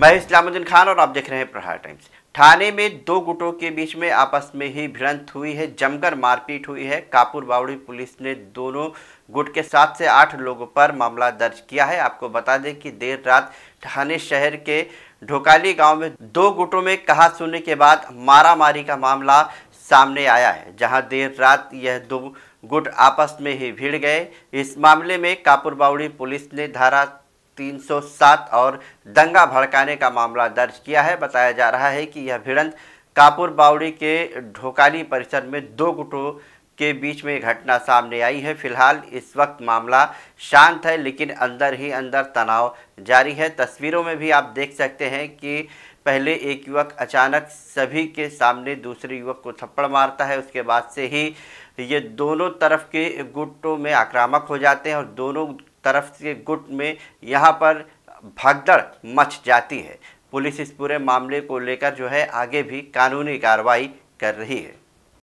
मैं इस्लामुद्दीन खान और आप देख रहे हैं प्रहार टाइम्स थाने में दो गुटों के बीच में आपस में ही भिड़ंत हुई है जमकर मारपीट हुई है कापुर बावड़ी पुलिस ने दोनों गुट के सात से आठ लोगों पर मामला दर्ज किया है आपको बता दें कि देर रात थाने शहर के ढोकाली गांव में दो गुटों में कहा सुनने के बाद मारामारी का मामला सामने आया है जहां देर रात यह दो गुट आपस में ही भिड़ गए इस मामले में कापुरबावड़ी पुलिस ने धारा 307 और दंगा भड़काने का मामला दर्ज किया है बताया जा रहा है कि यह भिड़ंत कापुर बावड़ी के ढोकाली परिसर में दो गुटों के बीच में घटना सामने आई है फिलहाल इस वक्त मामला शांत है लेकिन अंदर ही अंदर तनाव जारी है तस्वीरों में भी आप देख सकते हैं कि पहले एक युवक अचानक सभी के सामने दूसरे युवक को थप्पड़ मारता है उसके बाद से ही ये दोनों तरफ के गुटों में आक्रामक हो जाते हैं और दोनों तरफ के गुट में यहाँ पर भगदड़ मच जाती है पुलिस इस पूरे मामले को लेकर जो है आगे भी कानूनी कार्रवाई कर रही है